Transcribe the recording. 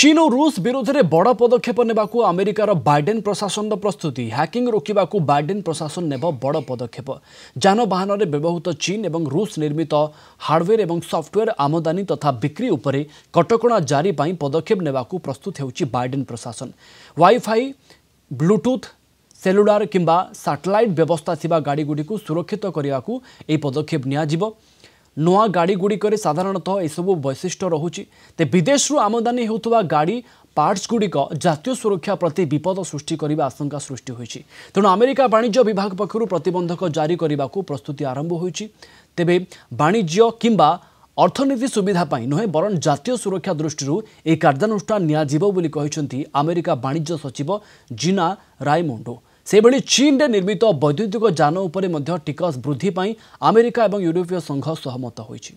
চীন ও রুষ বিরোধে বড় পদক্ষেপ নেওয়া আমেরিকার বাইডেন প্রশাসনর প্রস্তুতি হ্যাকিং রোকা বাইডেন প্রশাসন নেব বড় পদক্ষেপ যানবাহনের ব্যবহৃত চীন এবং রুষ নির্মিত হার্ডওয়্যার এবং সফটওয়্যার আমদানি তথা বিক্রি উপরে কটকণা জারি পাই পদক্ষেপ নেওয়া প্রস্তুত হচ্ছে বাইডেন প্রশাসন ওয়াইফাই ব্লুটুথ ସେଲୁଲାର କିମ୍ବା ସାଟେଲାଇଟ୍ ବ୍ୟବସ୍ଥା ଥିବା ଗାଡ଼ିଗୁଡ଼ିକୁ ସୁରକ୍ଷିତ କରିବାକୁ ଏହି ପଦକ୍ଷେପ ନିଆଯିବ ନୂଆ ଗାଡ଼ିଗୁଡ଼ିକରେ ସାଧାରଣତଃ ଏସବୁ ବୈଶିଷ୍ଟ୍ୟ ରହୁଛି ତେ ବିଦେଶରୁ ଆମଦାନୀ ହେଉଥିବା ଗାଡ଼ି ପାର୍ଟସ୍ଗୁଡ଼ିକ ଜାତୀୟ ସୁରକ୍ଷା ପ୍ରତି ବିପଦ ସୃଷ୍ଟି କରିବା ଆଶଙ୍କା ସୃଷ୍ଟି ହୋଇଛି ତେଣୁ ଆମେରିକା ବାଣିଜ୍ୟ ବିଭାଗ ପକ୍ଷରୁ ପ୍ରତିବନ୍ଧକ ଜାରି କରିବାକୁ ପ୍ରସ୍ତୁତି ଆରମ୍ଭ ହୋଇଛି ତେବେ ବାଣିଜ୍ୟ କିମ୍ବା ଅର୍ଥନୀତି ସୁବିଧା ପାଇଁ ନୁହେଁ ବରଂ ଜାତୀୟ ସୁରକ୍ଷା ଦୃଷ୍ଟିରୁ ଏହି କାର୍ଯ୍ୟାନୁଷ୍ଠାନ ନିଆଯିବ ବୋଲି କହିଛନ୍ତି ଆମେରିକା ବାଣିଜ୍ୟ ସଚିବ ଜିନା ରାଇମୁଣ୍ଡୋ ସେହିଭଳି ଚୀନରେ ନିର୍ମିତ ବୈଦ୍ୟୁତିକ ଯାନ ଉପରେ ମଧ୍ୟ ଟିକସ ବୃଦ୍ଧି ପାଇଁ ଆମେରିକା ଏବଂ ୟୁରୋପୀୟ ସଂଘ ସହମତ ହୋଇଛି